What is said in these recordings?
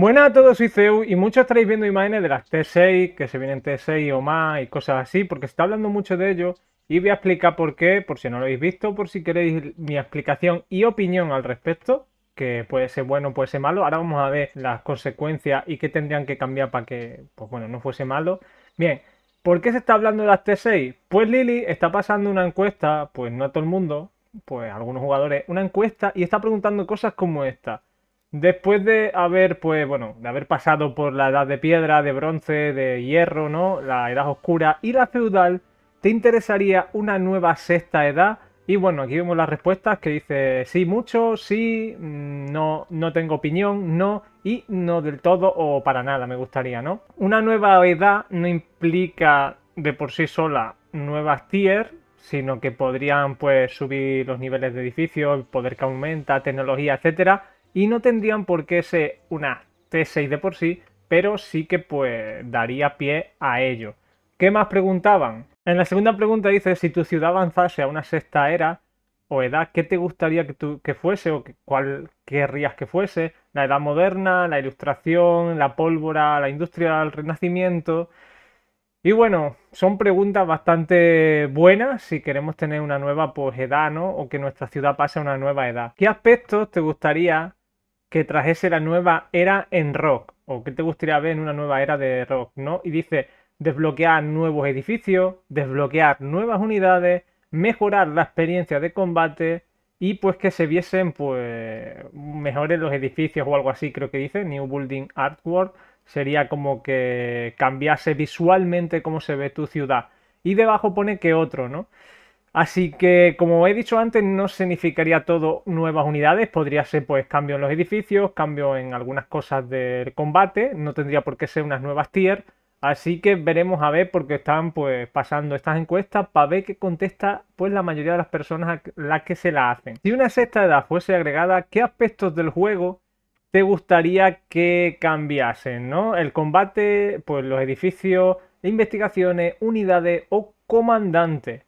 Buenas a todos, soy Ceu y muchos estaréis viendo imágenes de las T6, que se vienen T6 o más y cosas así, porque se está hablando mucho de ello y voy a explicar por qué, por si no lo habéis visto, por si queréis mi explicación y opinión al respecto, que puede ser bueno, puede ser malo. Ahora vamos a ver las consecuencias y qué tendrían que cambiar para que, pues bueno, no fuese malo. Bien, ¿por qué se está hablando de las T6? Pues Lili está pasando una encuesta, pues no a todo el mundo, pues algunos jugadores, una encuesta y está preguntando cosas como esta. Después de haber, pues bueno, de haber pasado por la edad de piedra, de bronce, de hierro, ¿no? La edad oscura y la feudal, ¿te interesaría una nueva sexta edad? Y bueno, aquí vemos las respuestas que dice sí mucho, sí, mm, no, no tengo opinión, no y no del todo o para nada me gustaría, ¿no? Una nueva edad no implica de por sí sola nuevas tier, sino que podrían pues subir los niveles de edificios, el poder que aumenta, tecnología, etcétera y no tendrían por qué ser una T6 de por sí, pero sí que pues daría pie a ello. ¿Qué más preguntaban? En la segunda pregunta dice, si tu ciudad avanzase a una sexta era o edad, ¿qué te gustaría que, que fuese o cuál querrías que fuese? La edad moderna, la ilustración, la pólvora, la industria el renacimiento. Y bueno, son preguntas bastante buenas si queremos tener una nueva pues, edad, ¿no? O que nuestra ciudad pase a una nueva edad. ¿Qué aspectos te gustaría que trajese la nueva era en rock, o que te gustaría ver en una nueva era de rock, ¿no? Y dice, desbloquear nuevos edificios, desbloquear nuevas unidades, mejorar la experiencia de combate y pues que se viesen pues mejores los edificios o algo así, creo que dice, New Building Artwork, sería como que cambiase visualmente cómo se ve tu ciudad. Y debajo pone que otro, ¿no? Así que, como he dicho antes, no significaría todo nuevas unidades, podría ser pues cambio en los edificios, cambio en algunas cosas del combate, no tendría por qué ser unas nuevas tier, así que veremos a ver porque están pues pasando estas encuestas para ver qué contesta pues la mayoría de las personas a las que se la hacen. Si una sexta edad fuese agregada, ¿qué aspectos del juego te gustaría que cambiasen, no? El combate, pues los edificios, investigaciones, unidades o comandantes.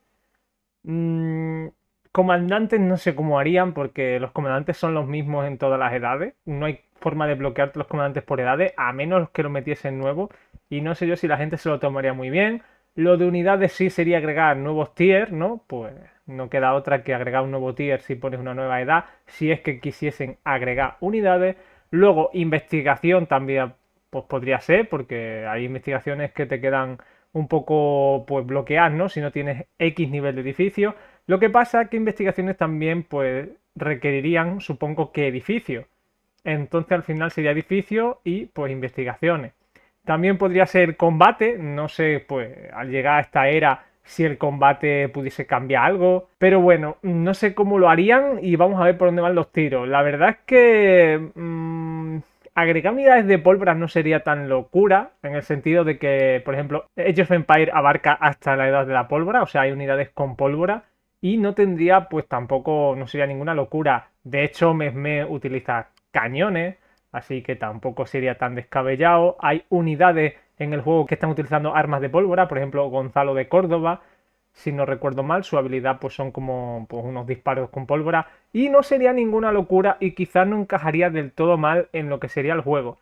Mm, comandantes no sé cómo harían porque los comandantes son los mismos en todas las edades. No hay forma de bloquearte los comandantes por edades a menos que lo metiesen nuevo. Y no sé yo si la gente se lo tomaría muy bien. Lo de unidades sí sería agregar nuevos tiers, ¿no? Pues no queda otra que agregar un nuevo tier si pones una nueva edad, si es que quisiesen agregar unidades. Luego, investigación también pues, podría ser, porque hay investigaciones que te quedan un poco pues bloquear, ¿no? Si no tienes X nivel de edificio. Lo que pasa es que investigaciones también pues requerirían, supongo que edificio. Entonces al final sería edificio y pues investigaciones. También podría ser combate, no sé, pues al llegar a esta era si el combate pudiese cambiar algo. Pero bueno, no sé cómo lo harían y vamos a ver por dónde van los tiros. La verdad es que... Mm, agregar unidades de pólvora no sería tan locura, en el sentido de que, por ejemplo, Age of Empire abarca hasta la edad de la pólvora, o sea, hay unidades con pólvora, y no tendría, pues tampoco, no sería ninguna locura. De hecho, Mesme utiliza cañones, así que tampoco sería tan descabellado. Hay unidades en el juego que están utilizando armas de pólvora, por ejemplo, Gonzalo de Córdoba si no recuerdo mal, su habilidad pues son como pues, unos disparos con pólvora y no sería ninguna locura y quizás no encajaría del todo mal en lo que sería el juego.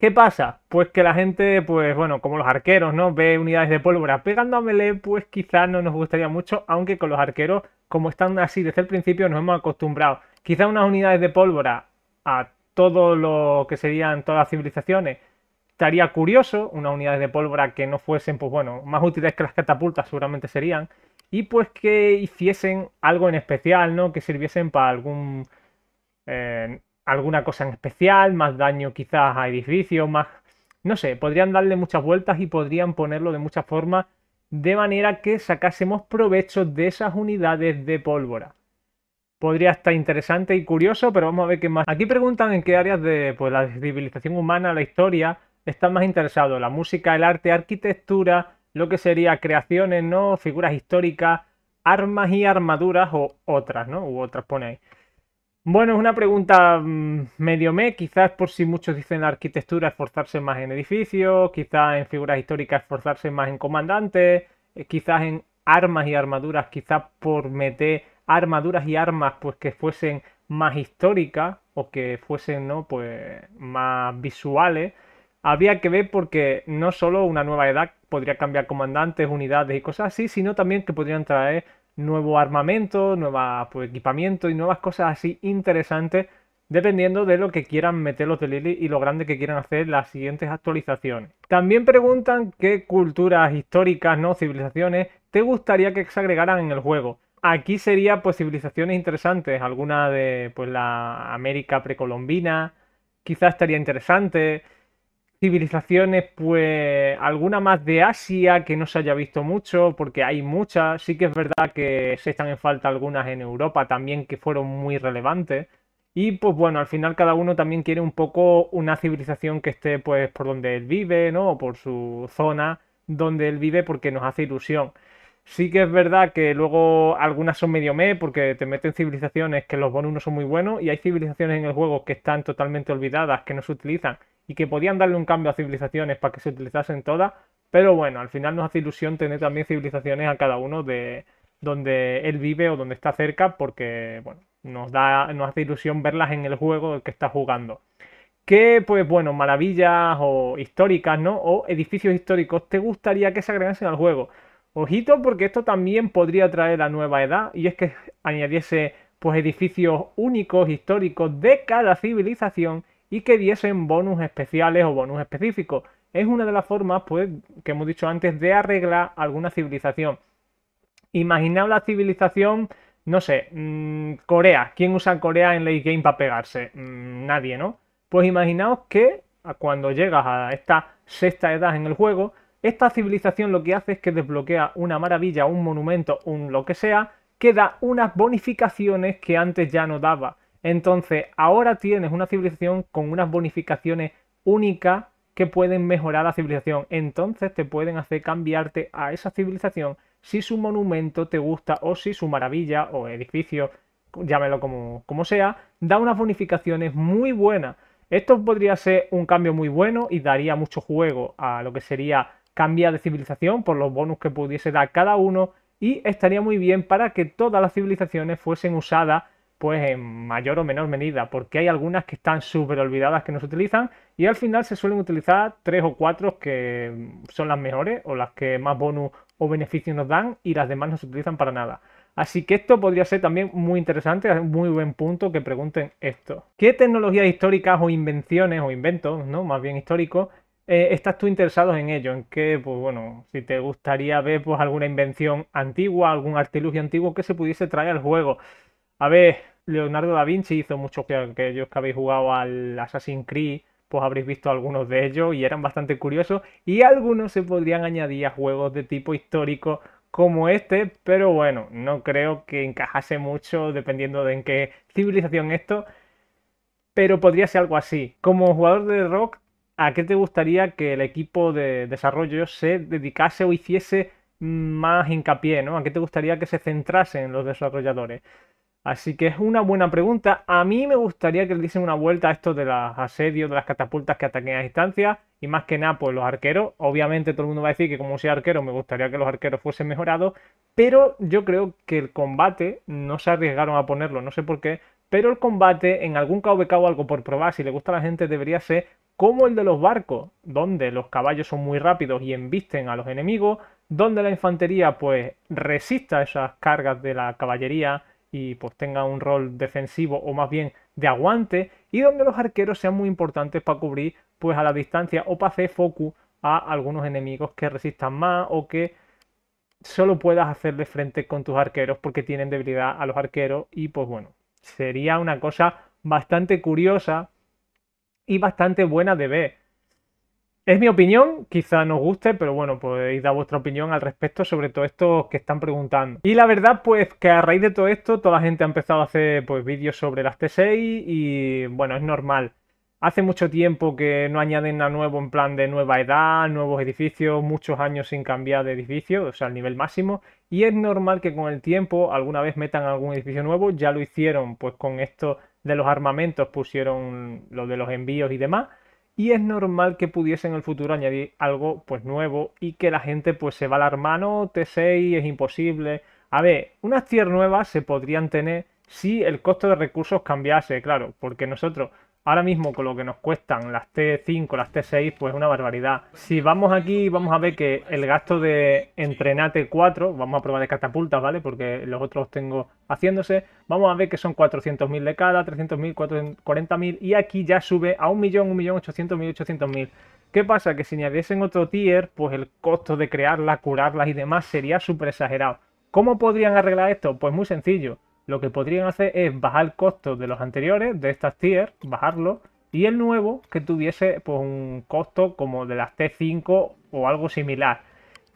¿Qué pasa? Pues que la gente, pues bueno, como los arqueros, ¿no? Ve unidades de pólvora pegando a pues quizás no nos gustaría mucho, aunque con los arqueros, como están así desde el principio, nos hemos acostumbrado. Quizás unas unidades de pólvora a todo lo que serían todas las civilizaciones Estaría curioso unas unidades de pólvora que no fuesen, pues bueno, más útiles que las catapultas seguramente serían, y pues que hiciesen algo en especial, ¿no? Que sirviesen para algún... Eh, alguna cosa en especial, más daño quizás a edificios, más... No sé, podrían darle muchas vueltas y podrían ponerlo de muchas formas de manera que sacásemos provecho de esas unidades de pólvora. Podría estar interesante y curioso, pero vamos a ver qué más. Aquí preguntan en qué áreas de pues, la civilización humana, la historia, están más interesados, la música, el arte, arquitectura, lo que sería creaciones, ¿no? Figuras históricas, armas y armaduras o otras, ¿no? U otras ponéis. Bueno, es una pregunta mm, medio me, quizás por si muchos dicen arquitectura esforzarse más en edificios, quizás en figuras históricas esforzarse más en comandantes, eh, quizás en armas y armaduras, quizás por meter armaduras y armas pues que fuesen más históricas o que fuesen, ¿no? Pues más visuales. Había que ver porque no solo una nueva edad podría cambiar comandantes, unidades y cosas así, sino también que podrían traer nuevo armamento, nuevo pues, equipamiento y nuevas cosas así interesantes, dependiendo de lo que quieran meter los de Lily y lo grande que quieran hacer las siguientes actualizaciones. También preguntan qué culturas históricas, no civilizaciones, te gustaría que se agregaran en el juego. Aquí sería pues civilizaciones interesantes, alguna de pues, la América precolombina, quizás estaría interesante civilizaciones, pues alguna más de Asia que no se haya visto mucho, porque hay muchas. Sí que es verdad que se están en falta algunas en Europa también que fueron muy relevantes. Y pues bueno, al final cada uno también quiere un poco una civilización que esté pues por donde él vive, ¿no? O por su zona donde él vive porque nos hace ilusión. Sí que es verdad que luego algunas son medio me porque te meten civilizaciones que los bonus no son muy buenos y hay civilizaciones en el juego que están totalmente olvidadas, que no se utilizan y que podían darle un cambio a civilizaciones para que se utilizasen todas, pero bueno, al final nos hace ilusión tener también civilizaciones a cada uno de donde él vive o donde está cerca, porque bueno, nos, da, nos hace ilusión verlas en el juego que está jugando. ¿Qué, pues bueno, maravillas o históricas, ¿no? O edificios históricos te gustaría que se agregasen al juego? Ojito, porque esto también podría traer la nueva edad, y es que añadiese pues edificios únicos, históricos de cada civilización y que diesen bonus especiales o bonus específicos. Es una de las formas, pues, que hemos dicho antes, de arreglar alguna civilización. Imaginaos la civilización, no sé, mm, Corea. ¿Quién usa Corea en late game para pegarse? Mm, nadie, ¿no? Pues imaginaos que cuando llegas a esta sexta edad en el juego, esta civilización lo que hace es que desbloquea una maravilla, un monumento, un lo que sea, que da unas bonificaciones que antes ya no daba. Entonces, ahora tienes una civilización con unas bonificaciones únicas que pueden mejorar la civilización. Entonces te pueden hacer cambiarte a esa civilización si su monumento te gusta o si su maravilla o edificio, llámelo como, sea, da unas bonificaciones muy buenas. Esto podría ser un cambio muy bueno y daría mucho juego a lo que sería cambiar de civilización por los bonus que pudiese dar cada uno y estaría muy bien para que todas las civilizaciones fuesen usadas pues en mayor o menor medida, porque hay algunas que están súper olvidadas que no se utilizan y al final se suelen utilizar tres o cuatro que son las mejores o las que más bonus o beneficio nos dan y las demás no se utilizan para nada. Así que esto podría ser también muy interesante, es muy buen punto que pregunten esto. ¿Qué tecnologías históricas o invenciones o inventos, no, más bien históricos, eh, estás tú interesado en ello? ¿En qué, pues bueno, si te gustaría ver pues alguna invención antigua, algún artilugio antiguo que se pudiese traer al juego? A ver, Leonardo da Vinci hizo mucho que aquellos que habéis jugado al Assassin's Creed, pues habréis visto algunos de ellos y eran bastante curiosos. Y algunos se podrían añadir a juegos de tipo histórico como este, pero bueno, no creo que encajase mucho dependiendo de en qué civilización esto. Pero podría ser algo así. Como jugador de rock, ¿a qué te gustaría que el equipo de desarrollo se dedicase o hiciese más hincapié? ¿no? ¿A qué te gustaría que se centrasen los desarrolladores? Así que es una buena pregunta. A mí me gustaría que le diesen una vuelta a esto de los asedios, de las catapultas que ataquen a distancia y más que nada, pues los arqueros. Obviamente todo el mundo va a decir que como soy arquero me gustaría que los arqueros fuesen mejorados, pero yo creo que el combate no se arriesgaron a ponerlo, no sé por qué, pero el combate en algún KVK o algo por probar, si le gusta a la gente, debería ser como el de los barcos, donde los caballos son muy rápidos y embisten a los enemigos, donde la infantería pues resista esas cargas de la caballería y pues tenga un rol defensivo o más bien de aguante y donde los arqueros sean muy importantes para cubrir pues a la distancia o para hacer focus a algunos enemigos que resistan más o que solo puedas hacerle frente con tus arqueros porque tienen debilidad a los arqueros y pues bueno, sería una cosa bastante curiosa y bastante buena de ver es mi opinión, quizá no os guste, pero bueno, podéis dar vuestra opinión al respecto sobre todo estos que están preguntando. Y la verdad, pues que a raíz de todo esto, toda la gente ha empezado a hacer pues, vídeos sobre las T6 y bueno, es normal. Hace mucho tiempo que no añaden nada nuevo en plan de nueva edad, nuevos edificios, muchos años sin cambiar de edificio, o sea, al nivel máximo. Y es normal que con el tiempo alguna vez metan algún edificio nuevo, ya lo hicieron pues con esto de los armamentos, pusieron lo de los envíos y demás y es normal que pudiese en el futuro añadir algo pues nuevo y que la gente pues se va a la T6 es imposible. A ver, unas tier nuevas se podrían tener si el costo de recursos cambiase, claro, porque nosotros Ahora mismo con lo que nos cuestan las T5, las T6, pues una barbaridad. Si vamos aquí, vamos a ver que el gasto de entrenar T4, vamos a probar de catapultas, ¿vale? Porque los otros tengo haciéndose. Vamos a ver que son 400.000 de cada, 300.000, 40.000 y aquí ya sube a 1.000.000, 1.800.000, 800.000. ¿Qué pasa? Que si añadiesen otro tier, pues el costo de crearlas, curarlas y demás sería súper exagerado. ¿Cómo podrían arreglar esto? Pues muy sencillo lo que podrían hacer es bajar el costo de los anteriores, de estas tier, bajarlo, y el nuevo que tuviese pues, un costo como de las T5 o algo similar.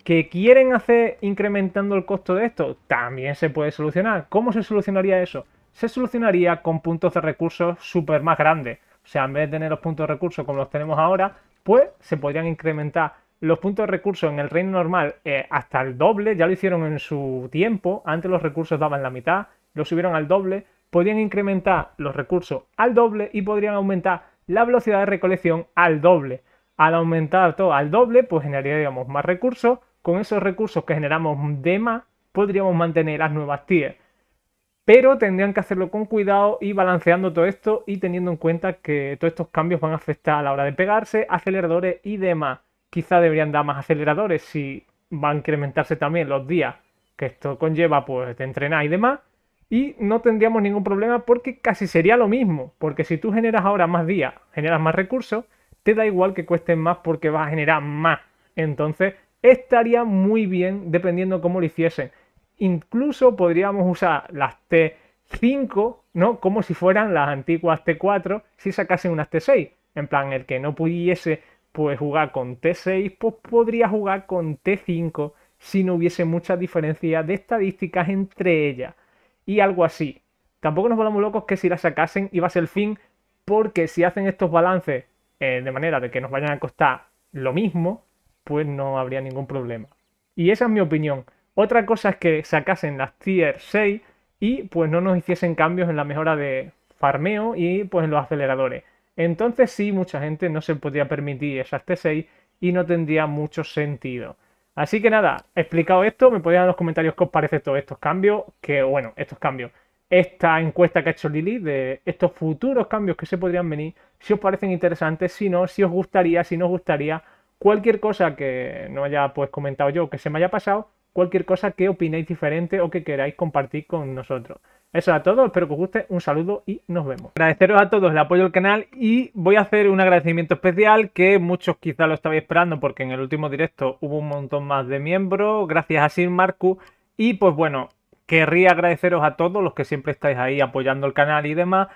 ¿Que quieren hacer incrementando el costo de esto? También se puede solucionar. ¿Cómo se solucionaría eso? Se solucionaría con puntos de recursos súper más grandes. O sea, en vez de tener los puntos de recursos como los tenemos ahora, pues se podrían incrementar los puntos de recursos en el reino normal eh, hasta el doble. Ya lo hicieron en su tiempo. Antes los recursos daban la mitad lo subieron al doble, podían incrementar los recursos al doble y podrían aumentar la velocidad de recolección al doble. Al aumentar todo al doble, pues generaríamos más recursos. Con esos recursos que generamos de más, podríamos mantener las nuevas Tier, Pero tendrían que hacerlo con cuidado y balanceando todo esto y teniendo en cuenta que todos estos cambios van a afectar a la hora de pegarse, aceleradores y demás. Quizá deberían dar más aceleradores si va a incrementarse también los días que esto conlleva, pues, de entrenar y demás y no tendríamos ningún problema porque casi sería lo mismo, porque si tú generas ahora más días, generas más recursos, te da igual que cuesten más porque vas a generar más. Entonces, estaría muy bien dependiendo cómo lo hiciesen. Incluso podríamos usar las T5, ¿no? Como si fueran las antiguas T4 si sacasen unas T6. En plan, el que no pudiese pues jugar con T6, pues podría jugar con T5 si no hubiese mucha diferencia de estadísticas entre ellas y algo así. Tampoco nos volvamos locos que si la sacasen iba a ser el fin, porque si hacen estos balances eh, de manera de que nos vayan a costar lo mismo, pues no habría ningún problema. Y esa es mi opinión. Otra cosa es que sacasen las tier 6 y pues no nos hiciesen cambios en la mejora de farmeo y pues en los aceleradores. Entonces sí, mucha gente no se podría permitir esas T6 y no tendría mucho sentido. Así que nada, explicado esto, me podéis dar en los comentarios qué os parece todos estos cambios, que bueno, estos cambios, esta encuesta que ha hecho Lili de estos futuros cambios que se podrían venir, si os parecen interesantes, si no, si os gustaría, si no os gustaría, cualquier cosa que no haya pues comentado yo, que se me haya pasado, cualquier cosa que opinéis diferente o que queráis compartir con nosotros. Eso a todo, espero que os guste, un saludo y nos vemos. Agradeceros a todos el apoyo al canal y voy a hacer un agradecimiento especial que muchos quizá lo estabais esperando porque en el último directo hubo un montón más de miembros, gracias a Sir y pues bueno, querría agradeceros a todos los que siempre estáis ahí apoyando el canal y demás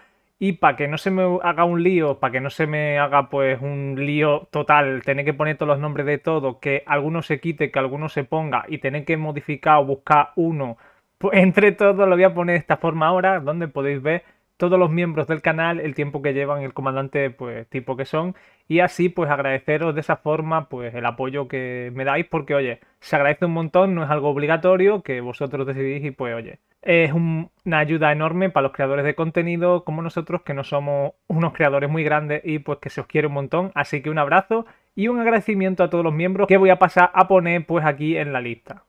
y para que no se me haga un lío, para que no se me haga pues un lío total, tener que poner todos los nombres de todos, que alguno se quite, que alguno se ponga y tener que modificar o buscar uno, pues entre todos lo voy a poner de esta forma ahora, donde podéis ver todos los miembros del canal, el tiempo que llevan, el comandante, pues tipo que son, y así pues agradeceros de esa forma pues el apoyo que me dais, porque oye, se agradece un montón, no es algo obligatorio, que vosotros decidís y pues oye, es una ayuda enorme para los creadores de contenido como nosotros, que no somos unos creadores muy grandes y pues que se os quiere un montón. Así que un abrazo y un agradecimiento a todos los miembros que voy a pasar a poner pues aquí en la lista.